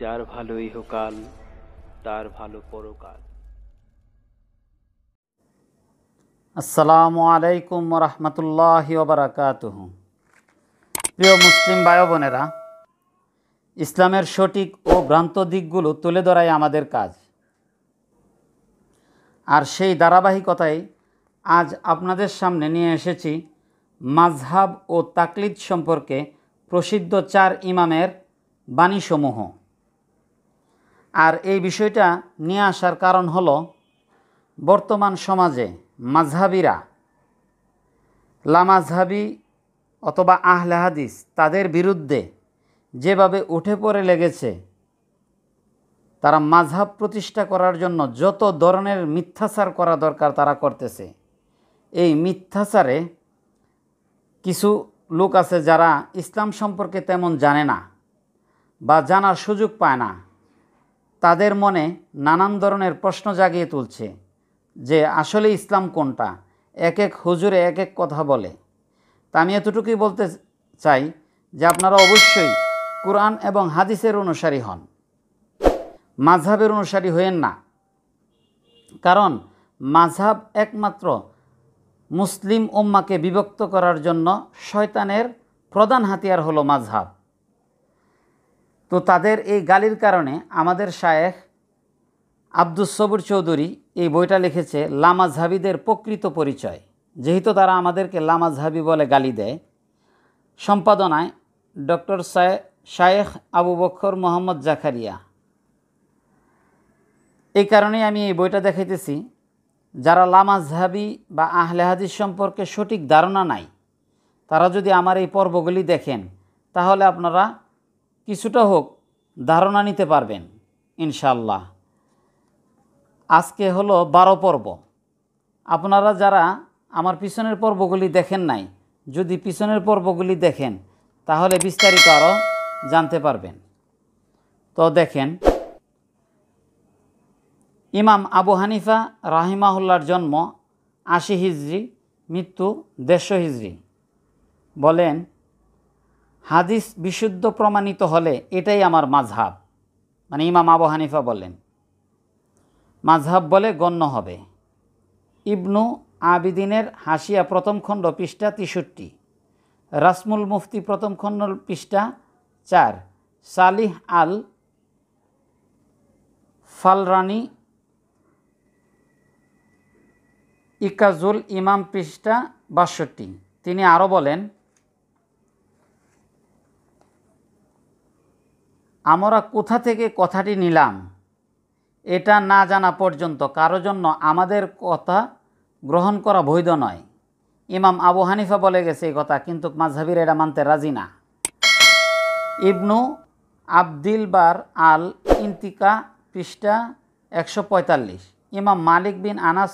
যার ভালো ইহকাল তার ভালো পরকাল আসসালামু আলাইকুম রহমতুল্লাহ ওবরাকাত প্রিয় মুসলিম ভাই বোনেরা ইসলামের সঠিক ও ভ্রান্ত দিকগুলো তুলে ধরাই আমাদের কাজ আর সেই ধারাবাহিকতায় আজ আপনাদের সামনে নিয়ে এসেছি মাঝহাব ও তাকলিদ সম্পর্কে প্রসিদ্ধ চার ইমামের বাণীসমূহ আর এই বিষয়টা নিয়ে আসার কারণ হলো বর্তমান সমাজে মাঝহাবিরা লামাঝহাবি অথবা আহলে হাদিস তাদের বিরুদ্ধে যেভাবে উঠে পড়ে লেগেছে তারা মাঝহাব প্রতিষ্ঠা করার জন্য যত ধরনের মিথ্যাচার করা দরকার তারা করতেছে এই মিথ্যাচারে কিছু লোক আছে যারা ইসলাম সম্পর্কে তেমন জানে না বা জানার সুযোগ পায় না তাদের মনে নানান ধরনের প্রশ্ন জাগিয়ে তুলছে যে আসলে ইসলাম কোনটা এক এক হুজুরে এক এক কথা বলে তা আমি এতটুকুই বলতে চাই যে আপনারা অবশ্যই কোরআন এবং হাদিসের অনুসারী হন মাঝহের অনুসারী হইয়েন না কারণ মাঝহাব একমাত্র মুসলিম উম্মাকে বিভক্ত করার জন্য শয়তানের প্রধান হাতিয়ার হলো মাঝহাব তো তাদের এই গালির কারণে আমাদের শায়েখ আব্দুস সবুর চৌধুরী এই বইটা লিখেছে লামা ঝাবিদের প্রকৃত পরিচয় যেহেতু তারা আমাদেরকে লামা ঝাবি বলে গালি দেয় সম্পাদনায় ডক্টর শায়েখ আবু বক্ষর মোহাম্মদ জাকারিয়া এই কারণেই আমি এই বইটা দেখাইতেছি যারা লামা ঝাবি বা আহলে হাদিস সম্পর্কে সঠিক ধারণা নাই তারা যদি আমার এই পর্বগুলি দেখেন তাহলে আপনারা কিছুটা হোক ধারণা নিতে পারবেন ইনশাল্লাহ আজকে হলো বারো পর্ব আপনারা যারা আমার পিছনের পর্বগুলি দেখেন নাই যদি পিছনের পর্বগুলি দেখেন তাহলে বিস্তারিত আরও জানতে পারবেন তো দেখেন ইমাম আবু হানিফা রাহিমাহুল্লার জন্ম আশি হিজড়ি মৃত্যু দেড়শো হিজড়ি বলেন হাদিস বিশুদ্ধ প্রমাণিত হলে এটাই আমার মাঝহাব মানে ইমাম আবু হানিফা বলেন মাঝহাব বলে গণ্য হবে ইবনু আবিদিনের হাসিয়া প্রথম খণ্ড পৃষ্ঠা তেষট্টি রাসমুল মুফতি প্রথম খণ্ড পৃষ্ঠা চার সালিহ আল ফালরানি ইকাজুল ইমাম পৃষ্ঠা বাষট্টি তিনি আরও বলেন আমরা কোথা থেকে কথাটি নিলাম এটা না জানা পর্যন্ত কারো জন্য আমাদের কথা গ্রহণ করা বৈধ নয় ইমাম আবু হানিফা বলে গেছে এই কথা কিন্তু মাঝহাবির এটা মানতে রাজি না ইবনু আবদিল বার আল ইন্তিকা পৃষ্ঠা একশো পঁয়তাল্লিশ ইমাম মালিক বিন আনাস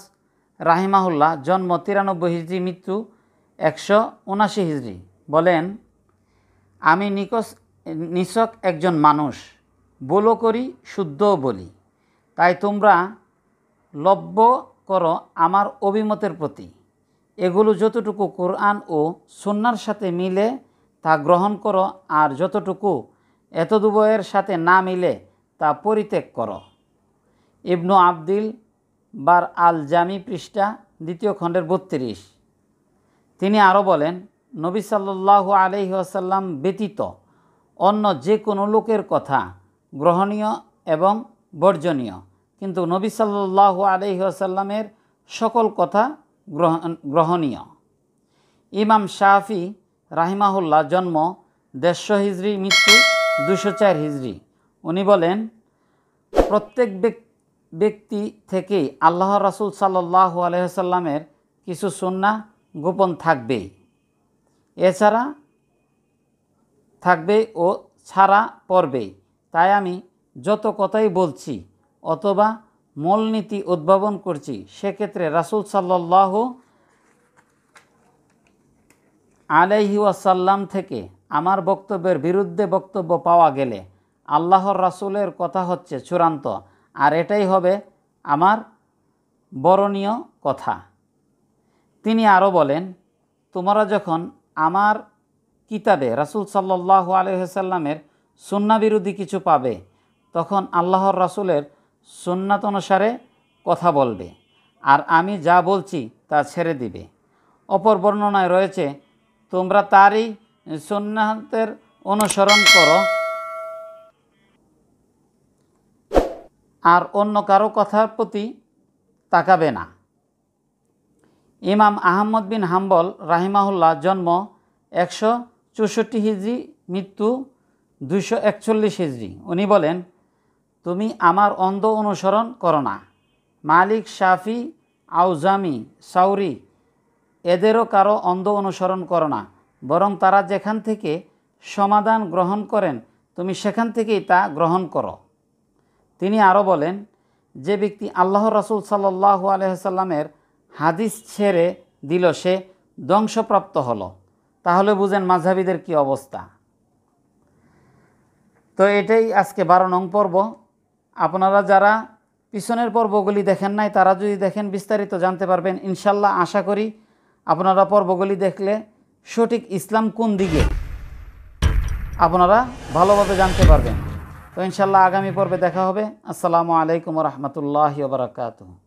রাহিমাহুল্লাহ জন্ম তিরানব্বই হিজড়ি মৃত্যু একশো উনাশি হিজড়ি বলেন আমি নিকশ নিছক একজন মানুষ বলো করি শুদ্ধও বলি তাই তোমরা লভ্য করো আমার অভিমতের প্রতি এগুলো যতটুকু কোরআন ও সন্ন্যার সাথে মিলে তা গ্রহণ করো আর যতটুকু এতদুবয়ের সাথে না মিলে তা পরিত্যাগ করো ইবনু আবদিল বার আল জামি পৃষ্ঠা দ্বিতীয় খণ্ডের বত্রিশ তিনি আরও বলেন নবী সাল্লু আলহি আসাল্লাম ব্যতীত অন্য যে কোনো লোকের কথা গ্রহণীয় এবং বর্জনীয় কিন্তু নবী সাল্লাহ আলহিহাসাল্লামের সকল কথা গ্রহণীয় ইমাম শাহফি রাহিমাহুল্লাহ জন্ম দেড়শো হিজড়ি মৃত্যু দুশো চার হিজড়ি উনি বলেন প্রত্যেক ব্যক্তি থেকেই আল্লাহ রাসুল সাল্লাহ আলহ্লামের কিছু সন্না গোপন থাকবেই এছাড়া থাকবে ও ছাড়া পর্বেই তাই আমি যত কথাই বলছি অথবা মূলনীতি উদ্ভাবন করছি সেক্ষেত্রে রাসুল সাল্লাহ আলাইহি ওয়াসাল্লাম থেকে আমার বক্তব্যের বিরুদ্ধে বক্তব্য পাওয়া গেলে আল্লাহর রাসুলের কথা হচ্ছে চূড়ান্ত আর এটাই হবে আমার বরণীয় কথা তিনি আরও বলেন তোমরা যখন আমার কিতাবে রাসুল সাল্লাহ আলহ্লামের সুন্না বিরোধী কিছু পাবে তখন আল্লাহর রাসুলের সুন্নাত অনুসারে কথা বলবে আর আমি যা বলছি তা ছেড়ে দিবে অপর বর্ণনায় রয়েছে তোমরা তারই সুন্নাতের অনুসরণ করো আর অন্য কারো কথার প্রতি তাকাবে না ইমাম আহম্মদ বিন হাম্বল রাহিমাহুল্লাহ জন্ম একশো চৌষট্টি হিজড়ি মৃত্যু দুইশো একচল্লিশ হিজড়ি উনি বলেন তুমি আমার অন্ধ অনুসরণ করো না মালিক শাফি আউজামি সাউরি এদেরও কারো অন্ধ অনুসরণ করো না বরং তারা যেখান থেকে সমাধান গ্রহণ করেন তুমি সেখান থেকেই তা গ্রহণ করো তিনি আরও বলেন যে ব্যক্তি আল্লাহ রসুল সাল্লাহ সাল্লামের হাদিস ছেড়ে দিল সে ধ্বংসপ্রাপ্ত হলো তাহলে বুঝেন মাঝহাবিদের কি অবস্থা তো এটাই আজকে বারো নং পর্ব আপনারা যারা পিছনের পর্বগুলি দেখেন নাই তারা যদি দেখেন বিস্তারিত জানতে পারবেন ইনশাল্লাহ আশা করি আপনারা পর্বগুলি দেখলে সঠিক ইসলাম কোন দিকে আপনারা ভালোভাবে জানতে পারবেন তো ইনশাল্লাহ আগামী পর্বে দেখা হবে আসসালামু আলাইকুম রহমতুল্লাহ বারকাতুহ